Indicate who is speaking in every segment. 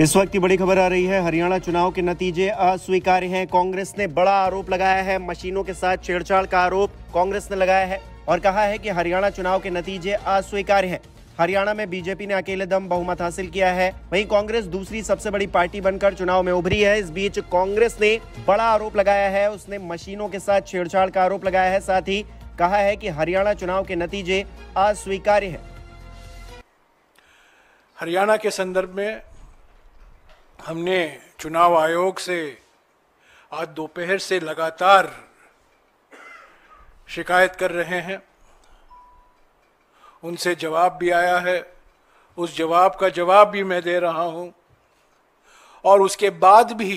Speaker 1: इस वक्त की बड़ी खबर आ रही है हरियाणा चुनाव के नतीजे अस्वीकार्य हैं कांग्रेस ने बड़ा आरोप लगाया है मशीनों के साथ छेड़छाड़ का आरोप कांग्रेस ने लगाया है और कहा है कि हरियाणा चुनाव के नतीजे अस्वीकार्य हैं हरियाणा में बीजेपी ने अकेले दम बहुमत हासिल किया है वहीं कांग्रेस दूसरी सबसे बड़ी पार्टी बनकर चुनाव में उभरी है इस बीच कांग्रेस ने बड़ा आरोप लगाया है उसने मशीनों के साथ छेड़छाड़ का आरोप लगाया है साथ ही कहा है कि हरियाणा चुनाव के
Speaker 2: नतीजे अस्वीकार्य है हरियाणा के संदर्भ में हमने चुनाव आयोग से आज दोपहर से लगातार शिकायत कर रहे हैं उनसे जवाब भी आया है उस जवाब का जवाब भी मैं दे रहा हूं और उसके बाद भी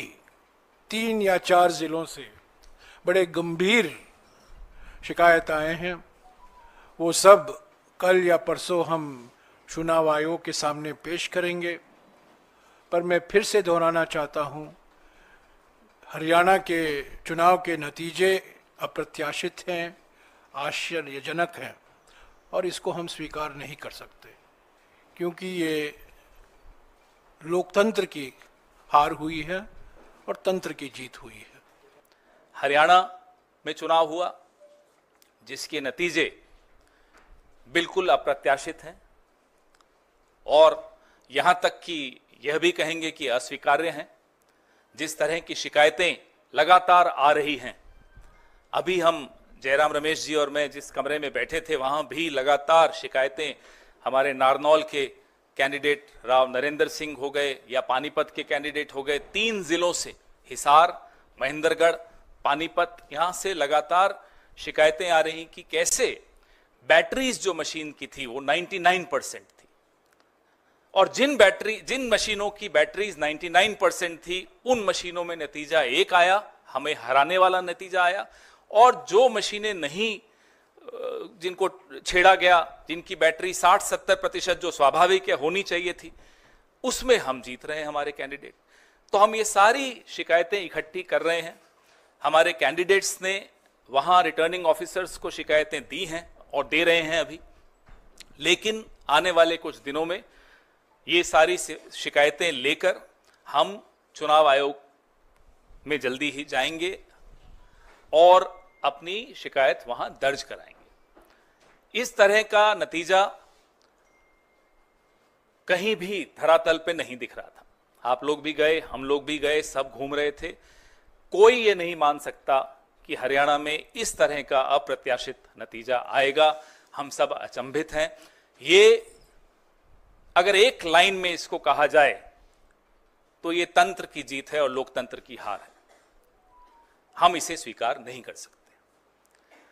Speaker 2: तीन या चार जिलों से बड़े गंभीर शिकायत आए हैं वो सब कल या परसों हम चुनाव आयोग के सामने पेश करेंगे पर मैं फिर से दोहराना चाहता हूं हरियाणा के चुनाव के नतीजे अप्रत्याशित हैं आश्चर्यजनक हैं और इसको हम स्वीकार नहीं कर सकते क्योंकि ये लोकतंत्र की हार हुई है और तंत्र की जीत हुई है
Speaker 3: हरियाणा में चुनाव हुआ जिसके नतीजे बिल्कुल अप्रत्याशित हैं और यहाँ तक कि यह भी कहेंगे कि अस्वीकार्य हैं जिस तरह की शिकायतें लगातार आ रही हैं अभी हम जयराम रमेश जी और मैं जिस कमरे में बैठे थे वहां भी लगातार शिकायतें हमारे नारनौल के कैंडिडेट राव नरेंद्र सिंह हो गए या पानीपत के कैंडिडेट हो गए तीन जिलों से हिसार महेंद्रगढ़ पानीपत यहां से लगातार शिकायतें आ रही कि कैसे बैटरीज जो मशीन की थी वो 99 परसेंट और जिन बैटरी जिन मशीनों की बैटरीज 99 परसेंट थी उन मशीनों में नतीजा एक आया हमें हराने वाला नतीजा आया और जो मशीनें नहीं जिनको छेड़ा गया जिनकी बैटरी 60-70 प्रतिशत जो स्वाभाविक है होनी चाहिए थी उसमें हम जीत रहे हैं हमारे कैंडिडेट तो हम ये सारी शिकायतें इकट्ठी कर रहे हैं हमारे कैंडिडेट्स ने वहाँ रिटर्निंग ऑफिसर्स को शिकायतें दी हैं और दे रहे हैं अभी लेकिन आने वाले कुछ दिनों में ये सारी शिकायतें लेकर हम चुनाव आयोग में जल्दी ही जाएंगे और अपनी शिकायत वहां दर्ज कराएंगे इस तरह का नतीजा कहीं भी धरातल पे नहीं दिख रहा था आप लोग भी गए हम लोग भी गए सब घूम रहे थे कोई ये नहीं मान सकता कि हरियाणा में इस तरह का अप्रत्याशित नतीजा आएगा हम सब अचंभित हैं ये अगर एक लाइन में इसको कहा जाए तो ये तंत्र की जीत है और लोकतंत्र की हार है हम इसे स्वीकार नहीं कर सकते